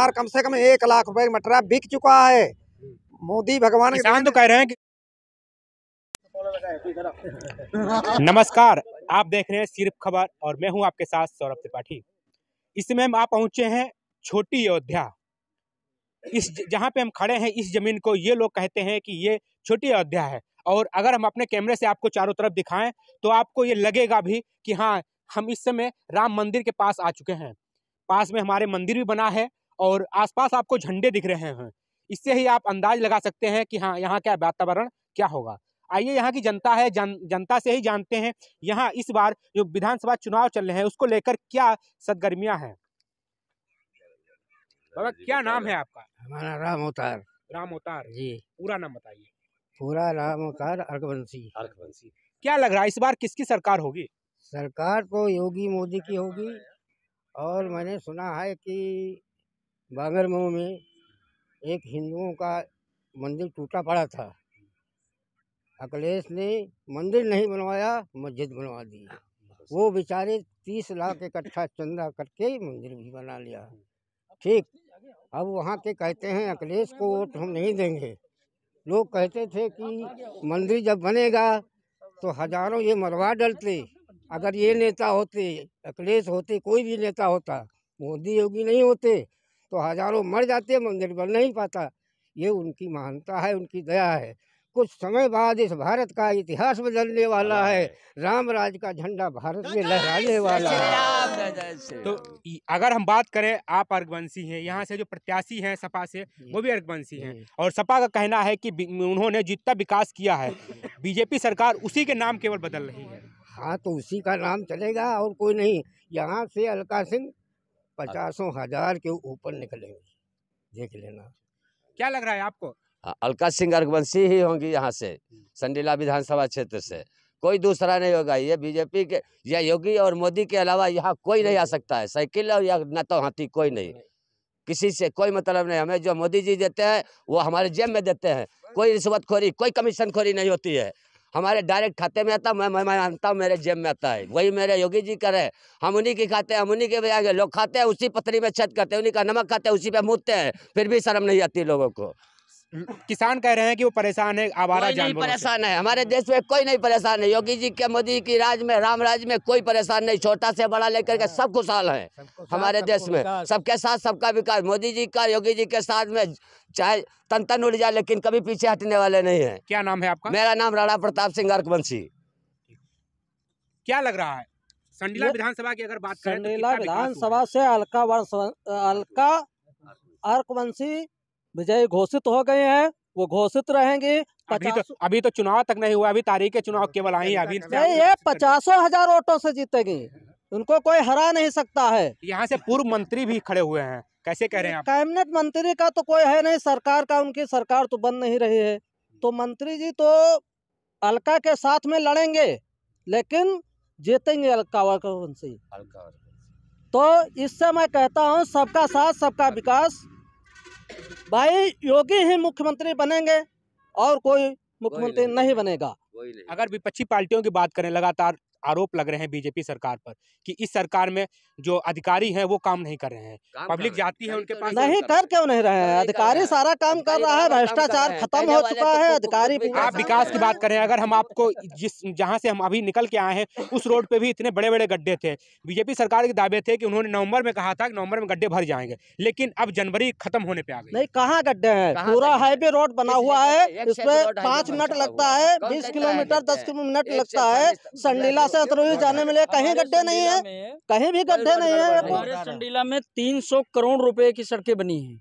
सरकार कम से कम एक लाख रुपए मटरा बिक चुका है मोदी भगवान किसान तो कह रहे हैं कि नमस्कार आप देख रहे हैं सिर्फ खबर और मैं हूं आपके साथ सौरभ त्रिपाठी इस समय हम आप पहुंचे हैं छोटी अयोध्या इस जहां पे हम खड़े हैं इस जमीन को ये लोग कहते हैं कि ये छोटी अयोध्या है और अगर हम अपने कैमरे से आपको चारों तरफ दिखाएं तो आपको ये लगेगा भी कि हाँ हम इस समय राम मंदिर के पास आ चुके हैं पास में हमारे मंदिर भी बना है और आसपास आपको झंडे दिख रहे हैं इससे ही आप अंदाज लगा सकते हैं कि हाँ यहाँ क्या वातावरण क्या होगा आइए यहाँ की जनता है जन, जनता से ही जानते हैं यहाँ इस बार जो विधानसभा चुनाव चल रहे हैं उसको लेकर क्या सदगर्मियाँ हैं बाबा क्या नाम है आपका हमारा राम अवतार राम अवतार जी पूरा नाम बताइए पूरा राम अवतार अर्घवंशी अर्घवंशी क्या लग रहा है इस बार किसकी सरकार होगी सरकार तो योगी मोदी की होगी और मैंने सुना है कि बांगरमऊ में एक हिंदुओं का मंदिर टूटा पड़ा था अखिलेश ने मंदिर नहीं बनवाया मस्जिद बनवा दी वो बेचारे तीस लाख इकट्ठा चंदा करके मंदिर भी बना लिया ठीक अब वहाँ के कहते हैं अखिलेश को वोट हम नहीं देंगे लोग कहते थे कि मंदिर जब बनेगा तो हजारों ये मरवा डलते अगर ये नेता होते अखिलेश होते कोई भी नेता होता मोदी योगी नहीं होते तो हजारों मर जाते मंदिर बन नहीं पाता ये उनकी महानता है उनकी दया है कुछ समय बाद इस भारत का इतिहास बदलने वाला है राम राज का झंडा भारत में लहराने वाला है तो अगर हम बात करें आप अर्गवंशी हैं यहाँ से जो प्रत्याशी हैं सपा से वो भी अर्गवंशी हैं और सपा का कहना है कि उन्होंने जितना विकास किया है बीजेपी सरकार उसी के नाम केवल बदल रही है हाँ तो उसी का नाम चलेगा और कोई नहीं यहाँ से अलका सिंह अच्छा। पचासों हजार के ऊपर निकलेंगे देख लेना क्या लग रहा है आपको हाँ, अलका सिंह अर्गवंशी ही होंगी यहाँ से संडीला विधानसभा क्षेत्र से कोई दूसरा नहीं होगा ये बीजेपी के या योगी और मोदी के अलावा यहाँ कोई नहीं आ सकता है साइकिल और या न तो हाथी कोई नहीं किसी से कोई मतलब नहीं हमें जो मोदी जी देते हैं वो हमारे जेब में देते हैं कोई रिश्वतखोरी कोई कमीशन खोरी नहीं होती है हमारे डायरेक्ट खाते में आता मैं मैं मानता हूँ मेरे जेब में आता है वही मेरे योगी जी करे हम उन्हीं की खाते हैं हम उन्हीं के आगे लोग खाते हैं उसी पथरी में छत करते हैं उन्हीं का नमक खाते हैं उसी पे मूतते हैं फिर भी शर्म नहीं आती लोगों को किसान कह रहे हैं कि वो परेशान है आवारा जानवर परेशान है हमारे देश में कोई नहीं परेशान है योगी जी के मोदी की राज में राम राज में कोई परेशान नहीं छोटा से बड़ा लेकर के हाँ। सब खुशहाल है हमारे देश में सबके साथ सबका विकास मोदी जी का योगी जी के साथ में चाहे तन तन उड़ जाए लेकिन कभी पीछे हटने वाले नहीं है क्या नाम है आपका मेरा नाम राणा प्रताप सिंह अर्कवंशी क्या लग रहा है संडीला विधानसभा की अगर बात करें तो विधानसभा से अलका वर्ष अलका अर्कवंशी विजय घोषित हो गए हैं वो घोषित रहेंगे अभी तो अभी तो चुनाव तक नहीं हुआ अभी तारीख के चुनाव केवल आई अभी तो ये पचासों हजार वोटों से जीतेंगे उनको कोई हरा नहीं सकता है यहाँ से पूर्व मंत्री भी खड़े हुए हैं कैसे कह रहे हैं कैबिनेट मंत्री का तो कोई है नहीं सरकार का उनकी सरकार तो बन नहीं रही है तो मंत्री जी तो अलका के साथ में लड़ेंगे लेकिन जीतेंगे अलका अलका तो इससे मैं कहता हूँ सबका साथ सबका विकास भाई योगी ही मुख्यमंत्री बनेंगे और कोई मुख्यमंत्री नहीं बनेगा अगर विपक्षी पार्टियों की बात करें लगातार आरोप लग रहे हैं बीजेपी सरकार पर कि इस सरकार में जो अधिकारी हैं वो काम नहीं कर रहे हैं पब्लिक जाती है उनके तो पास नहीं कर क्यों नहीं रहे हैं अधिकारी सारा काम कर रहा है भ्रष्टाचार खत्म हो चुका तो है अधिकारी आप विकास की बात करें अगर हम आपको जिस जहाँ से हम अभी निकल के आए हैं उस रोड पे भी इतने बड़े बड़े गड्ढे थे बीजेपी सरकार के दावे थे कि उन्होंने नवंबर में कहा था कि नवंबर में गड्ढे भर जाएंगे लेकिन अब जनवरी खत्म होने पे आ गई नहीं कहाँ गड्ढे हैं पूरा हाईवे रोड बना हुआ है इसमें पाँच मिनट लगता है बीस किलोमीटर दस किलोमीटर लगता है संडीला से अतरौली जाने मिले कहीं गड्ढे नहीं है कहीं भी गड्ढे नहीं है चंडीला में तीन सौ करोड़ रुपए की सड़कें बनी है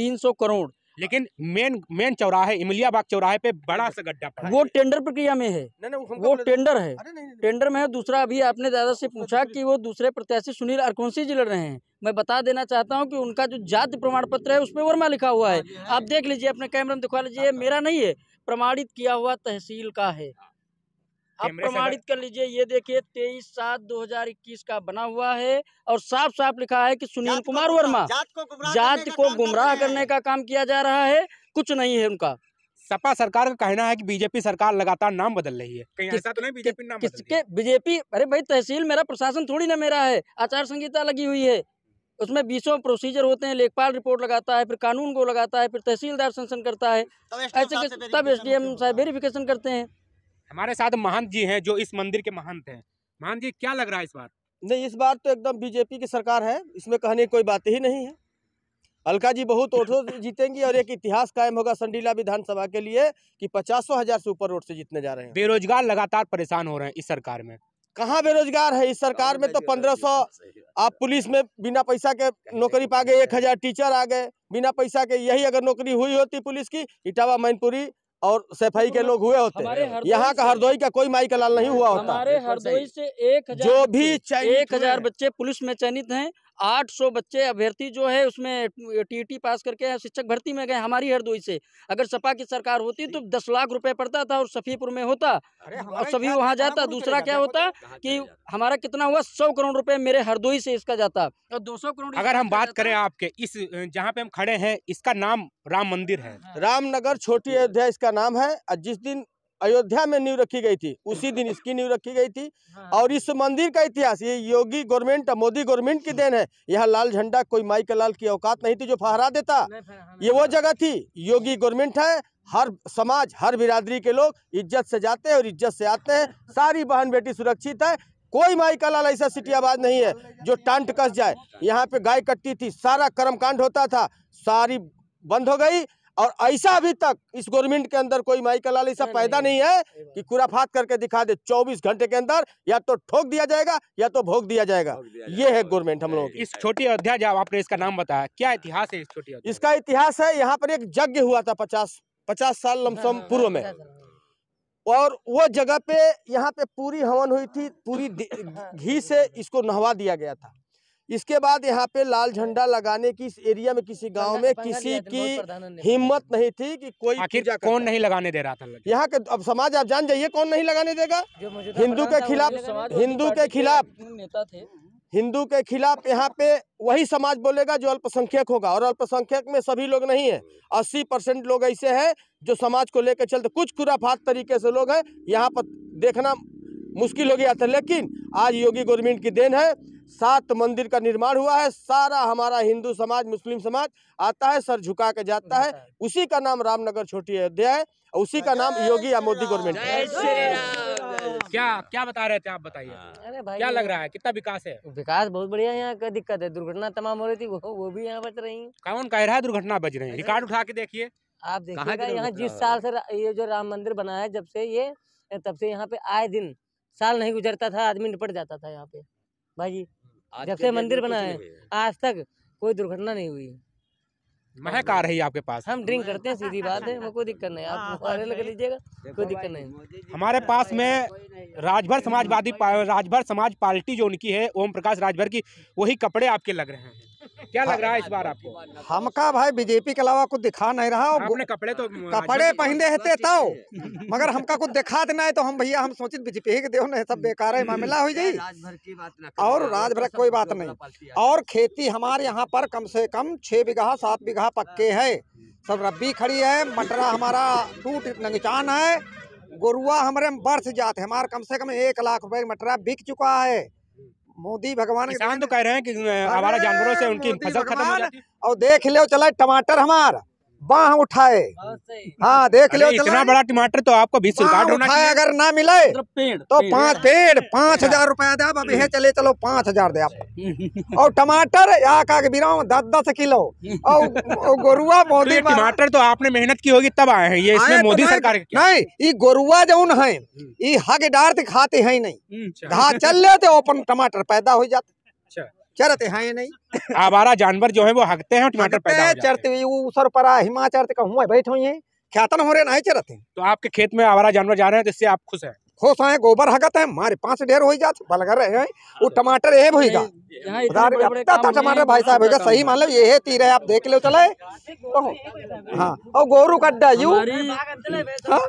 तीन सौ करोड़ लेकिन मेन मेन चौराहे इमलिया बाग चौराहे पे बड़ा सा गड्ढा पड़ा वो टेंडर प्रक्रिया में है नहीं, नहीं, वो टेंडर है नहीं, नहीं, टेंडर में है दूसरा अभी आपने दादा से तो पूछा कि वो दूसरे प्रत्याशी सुनील अरकोंसी जी लड़ रहे हैं मैं बता देना चाहता हूं कि उनका जो जाति प्रमाण पत्र है उसमें वर्मा लिखा हुआ है हाँ हाँ आप देख लीजिए अपने कैमरा में दिखवा लीजिए हाँ, मेरा नहीं है प्रमाणित किया हुआ तहसील का है आप प्रमाणित कर लीजिए ये देखिए तेईस सात दो हजार इक्कीस का बना हुआ है और साफ साफ लिखा है कि सुनील कुमार वर्मा जात को गुमराह करने का काम किया जा रहा है कुछ नहीं है उनका सपा सरकार का कहना है कि बीजेपी सरकार लगातार नाम बदल रही है कहीं ऐसा तो नहीं बीजेपी नाम किसके बीजेपी अरे भाई तहसील मेरा प्रशासन थोड़ी ना मेरा है आचार संहिता लगी हुई है उसमें बीसों प्रोसीजर होते हैं लेखपाल रिपोर्ट लगाता है फिर कानून को लगाता है फिर तहसीलदार सेंशन करता है ऐसे तब एस डी एम साहब वेरिफिकेशन करते हैं हमारे साथ महंत जी हैं जो इस मंदिर के महंत हैं महंत जी क्या लग रहा है इस बार नहीं इस बार तो एकदम बीजेपी की सरकार है इसमें कहने की कोई बात ही नहीं है अलका जी बहुत वोटों से जीतेंगी और एक इतिहास कायम होगा संडीला विधानसभा के लिए कि पचासों हजार से ऊपर वोट से जीतने जा रहे हैं बेरोजगार लगातार परेशान हो रहे हैं इस सरकार में कहाँ बेरोजगार है इस सरकार में तो पंद्रह सौ आप पुलिस में बिना पैसा के नौकरी पा गए एक हजार टीचर आ गए बिना पैसा के यही अगर नौकरी हुई होती पुलिस की इटावा मैनपुरी और सफाई के तो मतलब लोग हुए होते यहाँ का हरदोई का कोई माई का लाल नहीं हुआ होता हमारे हरदोई से एक जो भी एक हजार बच्चे पुलिस में चयनित हैं 800 बच्चे अभ्यर्थी जो है उसमें टीटी पास करके शिक्षक भर्ती में गए हमारी हरदोई से अगर सपा की सरकार होती तो दस लाख रुपए पड़ता था और सफीपुर में होता और सभी वहाँ जाता दूसरा क्या होता कि हमारा कितना हुआ सौ करोड़ रुपए मेरे हरदोई से इसका जाता और दो करोड़ अगर हम बात करें आपके इस जहाँ पे हम खड़े हैं इसका नाम राम मंदिर है रामनगर छोटी अयोध्या इसका नाम है जिस दिन अयोध्या में नींव रखी गई थी उसी दिन इसकी नींव रखी गई थी हाँ। और इस मंदिर का इतिहास ये योगी गवर्नमेंट मोदी गवर्नमेंट की देन है यहाँ लाल झंडा कोई माई का लाल की औकात नहीं थी जो फहरा देता ये वो जगह थी योगी गवर्नमेंट है हर समाज हर बिरादरी के लोग इज्जत से जाते हैं और इज्जत से आते हैं सारी बहन बेटी सुरक्षित है कोई माई का लाल ऐसा आबाद नहीं है जो टांट कस जाए यहाँ पे गाय कटती थी सारा कर्मकांड होता था सारी बंद हो गई और ऐसा अभी तक इस गवर्नमेंट के अंदर कोई माइकल लाल ऐसा पैदा नहीं है कि कुराफात करके दिखा दे 24 घंटे के अंदर या तो ठोक दिया जाएगा या तो भोग दिया जाएगा ये है गवर्नमेंट हम लोगों की इस छोटी अयोध्या आपने इसका नाम बताया क्या इतिहास है इस छोटी इसका इतिहास है यहाँ पर एक यज्ञ हुआ था पचास पचास साल हाँ, लमसम हाँ, हाँ, पूर्व में और वो जगह पे यहाँ पे पूरी हवन हुई थी पूरी घी से इसको नहवा दिया गया था इसके बाद यहाँ पे लाल झंडा लगाने की इस एरिया में किसी गांव में किसी की हिम्मत नहीं थी कि कोई आखिर कौन नहीं लगाने दे रहा था यहाँ के अब समाज आप जान जाइए कौन नहीं लगाने देगा हिंदू के खिलाफ हिंदू के खिलाफ नेता थे हिंदू के खिलाफ यहाँ पे वही समाज बोलेगा जो अल्पसंख्यक होगा और अल्पसंख्यक में सभी लोग नहीं है अस्सी परसेंट लोग ऐसे हैं जो समाज को लेकर चलते कुछ खुराफात तरीके से लोग हैं यहाँ पर देखना मुश्किल हो गया था लेकिन आज योगी गवर्नमेंट की देन है सात मंदिर का निर्माण हुआ है सारा हमारा हिंदू समाज मुस्लिम समाज आता है सर झुका के जाता है उसी का नाम रामनगर छोटी अयोध्या है उसी का नाम योगी या मोदी गवर्नमेंट क्या क्या बता रहे थे आप बताइए हाँ। अरे भाई क्या लग रहा है कितना विकास है विकास बहुत बढ़िया यहाँ का दिक्कत है दुर्घटना तमाम हो रही थी वो वो भी यहाँ बच रही है कौन कह रहा है दुर्घटना बच रही है रिकॉर्ड उठा के देखिए आप देखिएगा यहाँ जिस साल से ये जो राम मंदिर बना है जब से ये तब से यहाँ पे आए दिन साल नहीं गुजरता था आदमी निपट जाता था यहाँ पे भाई जी जब से मंदिर बना है आज तक कोई दुर्घटना नहीं हुई महक आ रही है आपके पास हम ड्रिंक करते हैं सीधी बात है वो कोई दिक्कत नहीं आप हमारे हाँ, लग लीजिएगा कोई दिक्कत नहीं हमारे पास में राजभर समाजवादी राजभर समाज पार्टी जो उनकी है ओम प्रकाश राजभर की वही कपड़े आपके लग रहे हैं क्या लग हाँ, रहा है इस बार हाँ, आपको हमका भाई बीजेपी के अलावा कुछ दिखा नहीं रहा अपने कपड़े तो कपड़े पहने रहते तो मगर हमका कुछ दिखा देना है तो हम भैया हम सोचित बीजेपी के देव सब बेकार है मामला हो जाए और राज भर कोई बात नहीं और खेती हमारे यहाँ पर कम से कम छह बीघा सात बीघा पक्के हाँ। है सब रब्बी खड़ी है मटरा हमारा टूट नंगचान है गोरुआ हमारे वर्ष जाते हमारे कम से कम एक लाख रुपए मटरा बिक चुका है मोदी भगवान किसान तो कह रहे हैं कि हमारा जानवरों से उनकी फसल खत्म हो जाए और देख लो चला टमाटर हमारा बाह उठाए हाँ देख लो इतना बड़ा टमाटर तो आपको बीस उठाए अगर ना मिले मतलब तो पाँच पेड़ पाँच हजार रूपया दे आप अभी चले चलो पाँच हजार दे आप और टमाटर यहाँ का बिराव दस दस किलो और गोरुआ तो मोदी टमाटर तो आपने मेहनत की होगी तब आए हैं ये इसमें मोदी सरकार नहीं ये गोरुआ जौन है हम्म। ये हक डार खाते है नहीं हम्म, अच्छा। घा चल लेते ओपन टमाटर पैदा हो जाते अच्छा। चरते हैं नहीं आवारा जानवर जो है वो हकते हैं टमाटर पैदा चरते हुए उसर पर हिमा बैठे हुए ख्यातन हो रहे नहीं चरते तो आपके खेत में आवारा जानवर जा रहे हैं तो इससे आप खुश हैं खुश हैं गोबर हगत है मारे पांच ढेर हो जाते बलगर रहे हैं वो टमाटर ये होगा टमाटर भाई साहब होगा सही मान लो मतलब ये तीर है आप देख लो चले तो, हाँ और गोरू का अड्डा यू हमारी हाँ?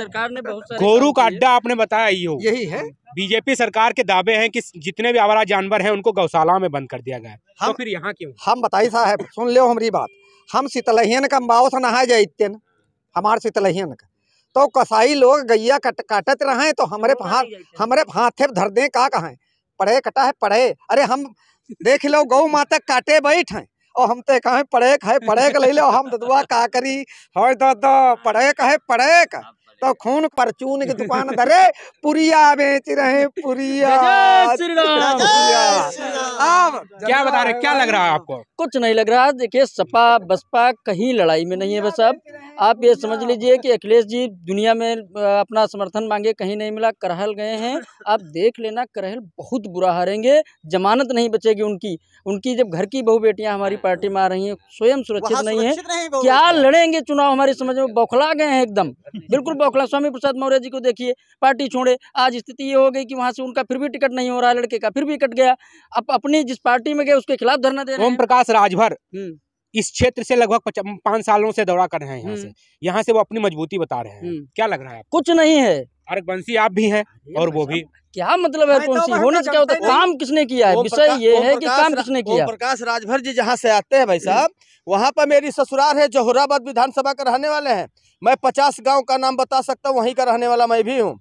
सरकार ने बहुत गोरू का अड्डा आपने बताया यही है बीजेपी सरकार के दावे हैं कि जितने भी आवारा जानवर हैं उनको गौशाला में बंद कर दिया गया है हम तो फिर यहाँ क्यों हम बताई साहब सुन लो हमारी बात हम सितलहियन का माओ से नहा जाते न हमारे सितलहियन का तो कसाई लोग गैया कट काटत रहे तो हमारे हाथ हमारे हाथे धर दे का कहें पढ़े कटा है पढ़े अरे हम देख लो गौ माता काटे बैठ हैं और हम तो कहें पढ़े है पढ़े ले लो हम ददुआ का करी हो दो पढ़े कहे पढ़े का तो खून परचून की दुकान धरे पुरिया बेच रहे पुरिया आप क्या बता रहे क्या लग रहा है आपको कुछ नहीं लग रहा देखिए सपा बसपा कहीं लड़ाई में नहीं है बस अब आप ये समझ लीजिए कि अखिलेश जी दुनिया में अपना समर्थन मांगे कहीं नहीं मिला करहल गए हैं आप देख लेना करहल बहुत बुरा हारेंगे जमानत नहीं बचेगी उनकी उनकी जब घर की बहु बेटियां हमारी पार्टी में आ रही हैं स्वयं सुरक्षित नहीं है क्या लड़ेंगे चुनाव हमारी समझ में बौखला गए हैं एकदम बिल्कुल खोखला स्वामी प्रसाद मौर्य जी को देखिए पार्टी छोड़े आज स्थिति ये हो गई कि वहाँ से उनका फिर भी टिकट नहीं हो रहा है लड़के का फिर भी कट गया अब अपनी जिस पार्टी में गए उसके खिलाफ धरना दे ओम प्रकाश राजभर हम्म। इस क्षेत्र से लगभग पाँच सालों से दौरा कर रहे हैं यहाँ से हम्म। यहाँ से वो अपनी मजबूती बता रहे हैं हम्म। क्या लग रहा है कुछ नहीं है अरग बंसी आप भी हैं और वो भी क्या मतलब है कौन तो सी होना तो क्या होता काम किसने किया है विषय ये है कि काम किसने किया प्रकाश राजभर जी जहाँ से आते हैं भाई साहब वहाँ पर मेरी ससुराल है जोहराबाद विधानसभा का रहने वाले हैं मैं पचास गाँव का नाम बता सकता हूँ वहीं का रहने वाला मैं भी हूँ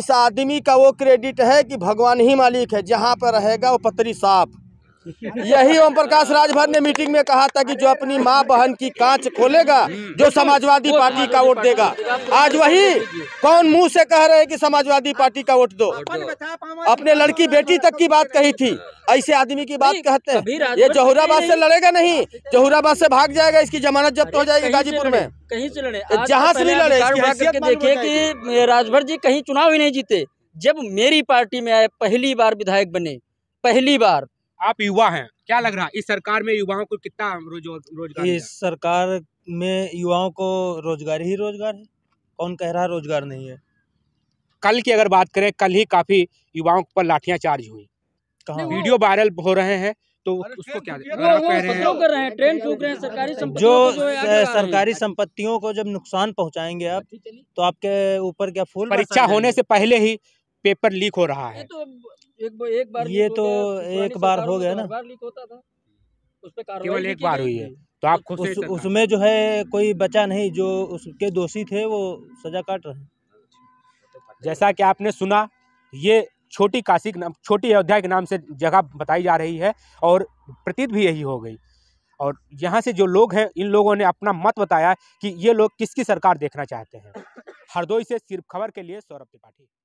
इस आदमी का वो क्रेडिट है कि भगवान ही मालिक है जहाँ पर रहेगा वो पतरी साफ यही ओम प्रकाश राजभर ने मीटिंग में कहा था कि जो अपनी माँ बहन की कांच खोलेगा जो हम्म। समाजवादी पार्टी का वोट देगा आज वही कौन मुंह से कह रहे हैं कि समाजवादी पार्टी का वोट दो अपने लड़की बेटी तक की बात कही थी ऐसे आदमी की बात कहते हैं ये जहुराबाद से लड़ेगा नहीं जहुराबाद से भाग जाएगा इसकी जमानत जब्त हो जाएगी गाजीपुर में कहीं से लड़े जहाँ तो से भी लड़े देखिए की राजभर जी कहीं चुनाव ही नहीं जीते जब मेरी पार्टी में आए पहली बार विधायक बने पहली बार आप युवा हैं क्या लग रहा है इस सरकार में युवाओं को कितना रोजगार इस सरकार में युवाओं को रोजगार ही रोजगार है कौन कह रहा है रोजगार नहीं है कल की अगर बात करें कल ही काफी युवाओं पर लाठियां चार्ज हुई कहा वीडियो वायरल हो रहे हैं तो उसको क्या कर रहे हैं ट्रेन चूक रहे हैं सरकारी जो सरकारी संपत्तियों को जब नुकसान पहुंचाएंगे आप तो आपके ऊपर क्या फूल परीक्षा होने से पहले ही पेपर लीक हो रहा है एक एक बार ये तो, तो एक बार हो गया ना लीक होता था केवल एक बार हुई है तो आप खुद उस, उसमें जो है कोई बचा नहीं जो उसके दोषी थे वो सजा काट रहे जैसा कि आपने सुना ये छोटी काशी नाम छोटी अयोध्या के नाम से जगह बताई जा रही है और प्रतीत भी यही हो गई और यहाँ से जो लोग हैं इन लोगों ने अपना मत बताया कि ये लोग किसकी सरकार देखना चाहते हैं हरदोई से सिर्फ खबर के लिए सौरभ त्रिपाठी